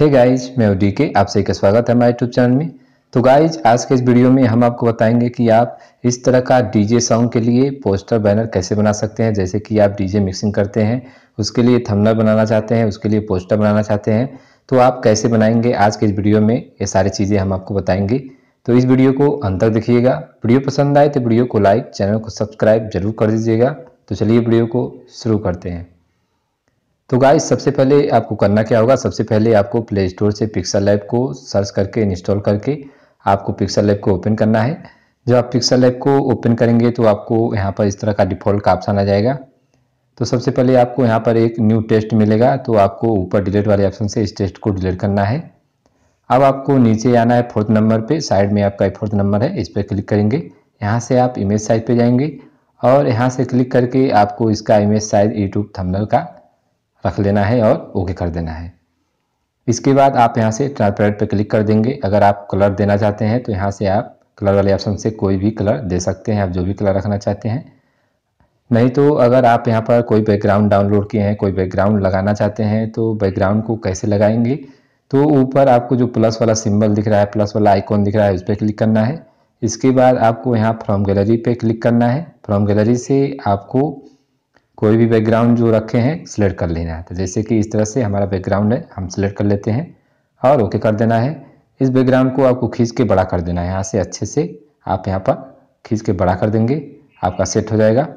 हे hey guys मैं ओडी के आप सभी का स्वागत है हमारे यूट्यूब चैनल में तो गाइज आज के इस वीडियो में हम आपको बताएंगे कि आप इस तरह का डीजे सॉन्ग के लिए पोस्टर बैनर कैसे बना सकते हैं जैसे कि आप डीजे मिक्सिंग करते हैं उसके लिए थंबनेल बनाना चाहते हैं उसके लिए पोस्टर बनाना चाहते हैं तो आप कैसे बनाएंगे आज के इस वीडियो में ये सारी चीज़ें हम आपको बताएंगे तो इस वीडियो को अंत तक देखिएगा वीडियो पसंद आए तो वीडियो को लाइक चैनल को सब्सक्राइब जरूर कर दीजिएगा तो चलिए वीडियो को शुरू करते हैं तो गाइस सबसे पहले आपको करना क्या होगा सबसे पहले आपको प्ले स्टोर से पिक्सल ऐप को सर्च करके इंस्टॉल करके आपको पिक्सल ऐप को ओपन करना है जब आप पिक्सल ऐप को ओपन करेंगे तो आपको यहाँ पर इस तरह का डिफ़ॉल्ट का ऑप्शन आ जाएगा तो सबसे पहले आपको यहाँ पर एक न्यू टेस्ट मिलेगा तो आपको ऊपर डिलीट वाले ऑप्शन से इस टेस्ट को डिलीट करना है अब आपको नीचे आना है फोर्थ नंबर पर साइड में आपका फोर्थ नंबर है इस पर क्लिक करेंगे यहाँ से आप इमेज साइज पर जाएंगे और यहाँ से क्लिक करके आपको इसका इमेज साइज यूट्यूब थमनल का रख लेना है और ओके कर देना है इसके बाद आप यहाँ से ट्रांसपेरेंट पर क्लिक कर देंगे अगर आप कलर देना चाहते हैं तो यहाँ से आप कलर वाले ऑप्शन से कोई भी कलर दे सकते हैं आप जो भी कलर रखना चाहते हैं नहीं तो अगर आप यहाँ पर कोई बैकग्राउंड डाउनलोड किए हैं कोई बैकग्राउंड लगाना चाहते हैं तो बैकग्राउंड को कैसे लगाएंगे तो ऊपर आपको जो प्लस वाला सिंबल दिख रहा है प्लस वाला आइकॉन दिख रहा है उस पर क्लिक करना है इसके बाद आपको यहाँ फ्रॉम गैलरी पे क्लिक करना है फ्रॉम गैलरी से आपको कोई भी बैकग्राउंड जो रखे हैं सिलेक्ट कर लेना है तो जैसे कि इस तरह से हमारा बैकग्राउंड है हम सिलेक्ट कर लेते हैं और ओके कर देना है इस बैकग्राउंड को आपको खींच के बड़ा कर देना है यहाँ से अच्छे से आप यहाँ पर खींच के बड़ा कर देंगे आपका सेट हो जाएगा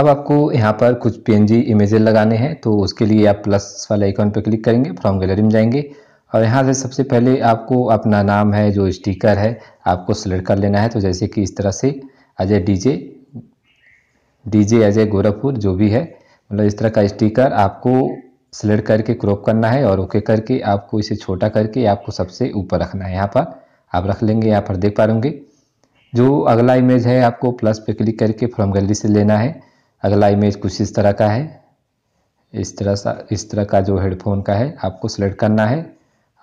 अब आपको यहाँ पर कुछ पी इमेजेस लगाने हैं तो उसके लिए आप प्लस वाले आइकॉन पर क्लिक करेंगे फ्रॉम गैलरी में जाएंगे और यहाँ से सबसे पहले आपको अपना नाम है जो स्टिकर है आपको सिलेक्ट कर लेना है तो जैसे कि इस तरह से अजय डीजे डीजे अजय गोरखपुर जो भी है मतलब इस तरह का स्टिकर आपको सिलेक्ट करके क्रॉप करना है और ओके करके आपको इसे छोटा करके आपको सबसे ऊपर रखना है यहाँ पर आप रख लेंगे यहाँ पर देख पा होंगे जो अगला इमेज है आपको प्लस पे क्लिक करके फ्रॉम गैलरी से लेना है अगला इमेज कुछ इस तरह का है इस तरह सा इस तरह का जो हेडफोन का है आपको सिलेक्ट करना है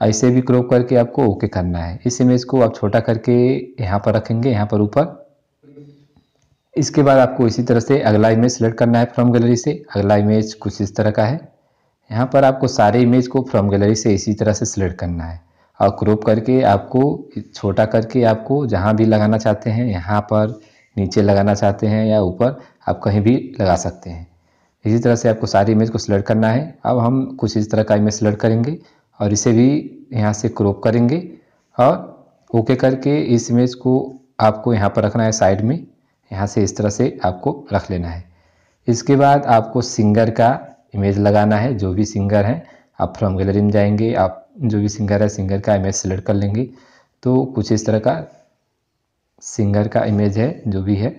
ऐसे भी क्रॉप करके आपको ओके करना है इस इमेज को आप छोटा करके यहाँ पर रखेंगे यहाँ पर ऊपर इसके बाद आपको इसी तरह से अगला इमेज सेलेक्ट करना है फ्रॉम गैलरी से अगला इमेज कुछ इस तरह का है यहाँ पर आपको सारे इमेज को फ्रॉम गैलरी से इसी तरह से सिलेक्ट करना है और क्रोप करके आपको छोटा करके आपको जहाँ भी लगाना चाहते हैं यहाँ पर नीचे लगाना चाहते हैं या ऊपर आप कहीं भी लगा सकते हैं इसी तरह से आपको सारी इमेज को सिलेक्ट करना है अब हम कुछ इस तरह का इमेज सिलेक्ट करेंगे और इसे भी यहाँ से क्रोप करेंगे और ओके करके इस इमेज को आपको यहाँ पर रखना है साइड में यहाँ से इस तरह से आपको रख लेना है इसके बाद आपको सिंगर का इमेज लगाना है जो भी सिंगर हैं आप फ्रॉम गैलरी में जाएंगे आप जो भी सिंगर है सिंगर का इमेज सेलेक्ट कर लेंगे तो कुछ इस तरह का सिंगर का इमेज है जो भी है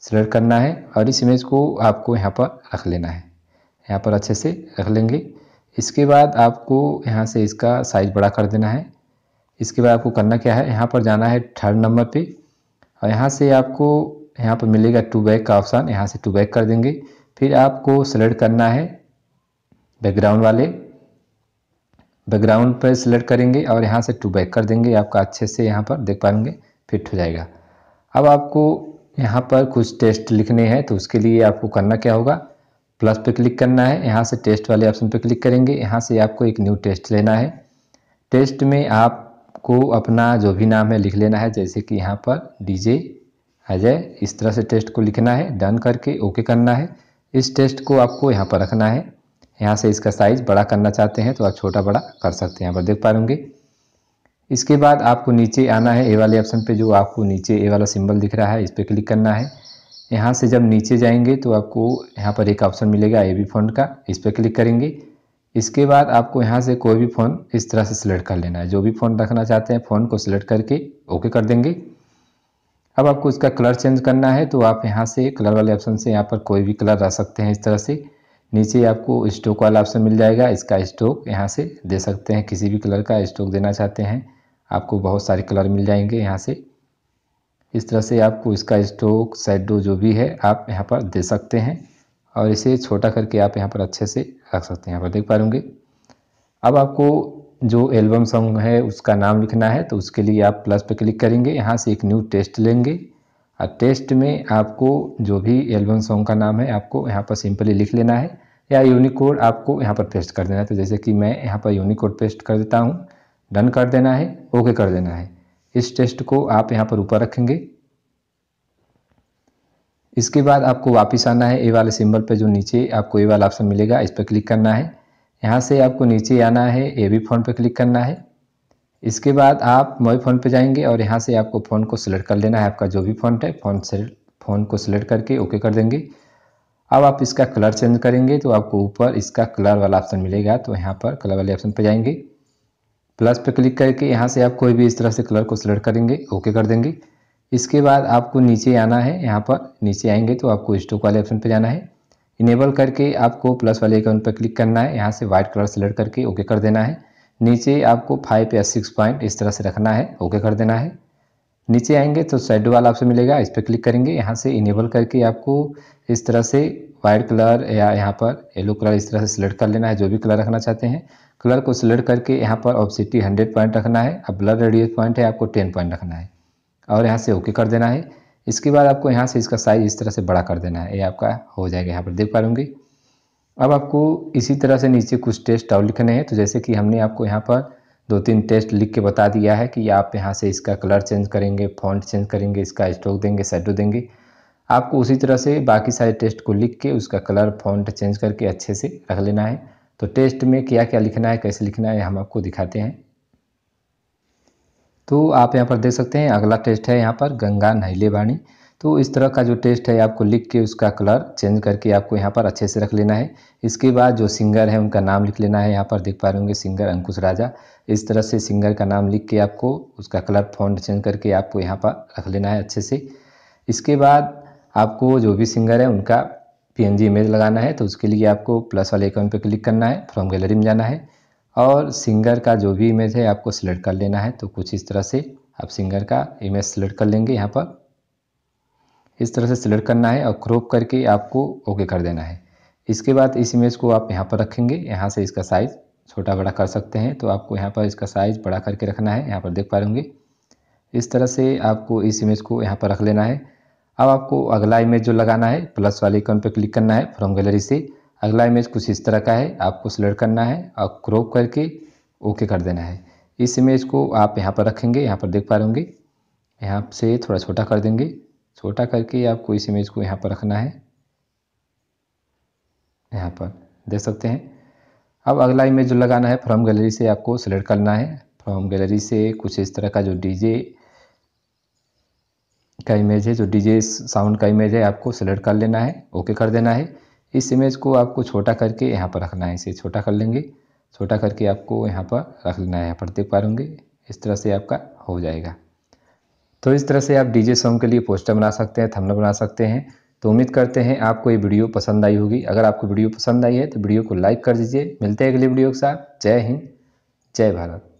सेलेक्ट करना है और इस इमेज को आपको यहाँ पर रख लेना है यहाँ पर अच्छे से रख लेंगे इसके बाद आपको यहाँ से इसका साइज़ बड़ा कर देना है इसके बाद आपको करना क्या है यहाँ पर जाना है थर्ड नंबर पे और यहाँ से आपको यहाँ पर मिलेगा टू बैक का ऑप्शन यहाँ से टू बैक कर देंगे फिर आपको सेलेक्ट करना है बैकग्राउंड वाले बैकग्राउंड पर सिलेक्ट करेंगे और यहाँ से टू बैक कर देंगे आपका अच्छे से यहाँ पर देख पाएंगे फिट हो जाएगा अब आपको यहाँ पर कुछ टेस्ट लिखने हैं तो उसके लिए आपको करना क्या होगा प्लस पे क्लिक करना है यहाँ से टेस्ट वाले ऑप्शन पे क्लिक करेंगे यहाँ से आपको एक न्यू टेस्ट लेना है टेस्ट में आपको अपना जो भी नाम है लिख लेना है जैसे कि यहाँ पर डीजे आ जाए इस तरह से टेस्ट को लिखना है डन करके ओके करना है इस टेस्ट को आपको यहाँ पर रखना है यहाँ से इसका साइज़ बड़ा करना चाहते हैं तो आप छोटा बड़ा कर सकते हैं यहाँ पर देख पा होंगे इसके बाद आपको नीचे आना है ए वाले ऑप्शन पे जो आपको नीचे ए वाला सिंबल दिख रहा है इस पर क्लिक करना है यहाँ से जब नीचे जाएंगे तो आपको यहाँ पर एक ऑप्शन मिलेगा ए बी फ़ोन का इस पर क्लिक करेंगे इसके बाद आपको यहाँ से कोई भी फ़ोन इस तरह से सिलेक्ट कर लेना है जो भी फ़ोन रखना चाहते हैं फ़ोन को सिलेक्ट करके ओके कर देंगे अब आपको इसका कलर चेंज करना है तो आप यहाँ से कलर वाले ऑप्शन से यहाँ पर कोई भी कलर आ सकते हैं इस तरह से नीचे आपको स्टोक वाला ऑप्शन मिल जाएगा इसका स्टोक यहाँ से दे सकते हैं किसी भी कलर का स्टोक देना चाहते हैं आपको बहुत सारे कलर मिल जाएंगे यहाँ से इस तरह से आपको इसका स्टोक साइडो जो भी है आप यहाँ पर दे सकते हैं और इसे छोटा करके आप यहाँ पर अच्छे से रख सकते हैं यहाँ पर देख पा अब आपको जो एल्बम सॉन्ग है उसका नाम लिखना है तो उसके लिए आप प्लस पर क्लिक करेंगे यहाँ से एक न्यू टेस्ट लेंगे और टेस्ट में आपको जो भी एल्बम सॉन्ग का नाम है आपको यहाँ पर सिंपली लिख लेना है या यूनिकोड आपको यहाँ पर पेस्ट कर देना है तो जैसे कि मैं यहाँ पर यूनिकोड पेस्ट कर देता हूँ डन कर देना है ओके कर देना है इस टेस्ट को आप यहाँ पर ऊपर रखेंगे इसके बाद आपको वापस आना है ए वाले सिंबल पे जो नीचे आपको ए वाला ऑप्शन मिलेगा इस पर क्लिक करना है यहाँ से आपको नीचे आना है ए बी फ़ोन पर क्लिक करना है इसके बाद आप मई फ़ोन पर जाएंगे और यहाँ से आपको फ़ोन को सिलेक्ट कर लेना है आपका जो भी फ़ोन है फ़ोन से फ़ोन को सिलेक्ट करके ओके कर देंगे अब आप इसका कलर चेंज करेंगे तो आपको ऊपर इसका कलर वाला ऑप्शन मिलेगा तो यहाँ पर कलर वाले ऑप्शन पर जाएंगे प्लस पर क्लिक करके यहाँ से आप कोई भी इस तरह से कलर को सिलेक्ट करेंगे ओके कर देंगे इसके बाद आपको नीचे आना है यहाँ पर नीचे आएंगे तो आपको स्टोक वाले ऑप्शन पर जाना है इनेबल करके आपको प्लस वाले आइकन पर क्लिक करना है यहाँ से वाइट कलर सेलेक्ट करके ओके कर देना है नीचे आपको फाइव या सिक्स पॉइंट इस तरह से रखना है ओके कर देना है नीचे आएंगे तो साइड वाला आपसे मिलेगा इस पर क्लिक करेंगे यहाँ से इनेबल करके आपको इस तरह से वाइट कलर या यहाँ पर येलो कलर इस तरह से सिलेक्ट कर लेना है जो भी कलर रखना चाहते हैं कलर को सिलेक्ट करके यहाँ पर ऑब्सिटी हंड्रेड पॉइंट रखना है अब ब्लर रेडियस पॉइंट है आपको टेन पॉइंट रखना है और यहाँ से ओके कर देना है इसके बाद आपको यहाँ से इसका साइज़ इस तरह से बड़ा कर देना है ये आपका हो जाएगा यहाँ पर देख पा लूँगी अब आपको इसी तरह से नीचे कुछ टेस्ट और लिखने हैं तो जैसे कि हमने आपको यहाँ पर दो तीन टेस्ट लिख के बता दिया है कि आप यहाँ से इसका कलर चेंज करेंगे फॉन्ट चेंज करेंगे इसका स्ट्रोक देंगे शेडो देंगे आपको उसी तरह से बाकी सारे टेस्ट को लिख के उसका कलर फॉन्ट चेंज करके अच्छे से रख लेना है तो टेस्ट में क्या क्या लिखना है कैसे लिखना है हम आपको दिखाते हैं तो आप यहाँ पर देख सकते हैं अगला टेस्ट है यहाँ पर गंगा नहले वाणी तो इस तरह का जो टेस्ट है आपको लिख के उसका कलर चेंज करके आपको यहाँ पर अच्छे से रख लेना है इसके बाद जो सिंगर है उनका नाम लिख लेना है यहाँ पर देख पा रहे होंगे सिंगर अंकुश राजा इस तरह से सिंगर का नाम लिख के आपको उसका कलर फॉन्ट चेंज करके आपको यहाँ पर रख लेना है अच्छे से इसके बाद आपको जो भी सिंगर है उनका पी इमेज लगाना है तो उसके लिए आपको प्लस वाले अकाउंट पर क्लिक करना है फ्रॉम गैलरी में जाना है और सिंगर का जो भी इमेज है आपको सिलेक्ट कर लेना है तो कुछ इस तरह से आप सिंगर का इमेज सिलेक्ट कर लेंगे यहाँ पर इस तरह से सिलेक्ट करना है और क्रोप करके आपको ओके कर देना है इसके बाद इस इमेज को आप यहाँ पर रखेंगे यहाँ से इसका साइज़ छोटा बड़ा कर सकते हैं तो आपको यहाँ पर इसका साइज़ बड़ा करके रखना है यहाँ पर देख पा रहे इस तरह से आपको इस इमेज को यहाँ पर रख लेना है अब आपको अगला इमेज जो लगाना है प्लस वाले आइकन पर क्लिक करना है फ्रॉम गैलरी से अगला इमेज कुछ इस तरह का है आपको सिलेक्ट करना है और क्रॉप करके ओके कर देना है इस इमेज को आप यहाँ पर रखेंगे यहाँ पर देख पा रहे यहाँ से थोड़ा छोटा कर देंगे छोटा करके आपको इस इमेज को यहाँ पर रखना है यहाँ पर देख सकते हैं अब अगला इमेज जो लगाना है फ्रॉम गैलरी से आपको सिलेक्ट करना है फ्रॉम गैलरी से कुछ इस तरह का जो डीजे का इमेज है जो डीजे साउंड का इमेज है आपको सिलेक्ट कर लेना है ओके कर देना है इस इमेज को आपको छोटा करके यहाँ पर रखना है इसे छोटा कर लेंगे छोटा करके आपको यहाँ पर रख लेना है यहाँ पर देख पा होंगे इस तरह से आपका हो जाएगा तो इस तरह से आप डीजे सॉन्ग के लिए पोस्टर बना सकते हैं थंबनेल बना सकते हैं तो उम्मीद करते हैं आपको ये वीडियो पसंद आई होगी अगर आपको वीडियो पसंद आई है तो वीडियो को लाइक कर दीजिए मिलते हैं अगले वीडियो के साथ जय हिंद जय भारत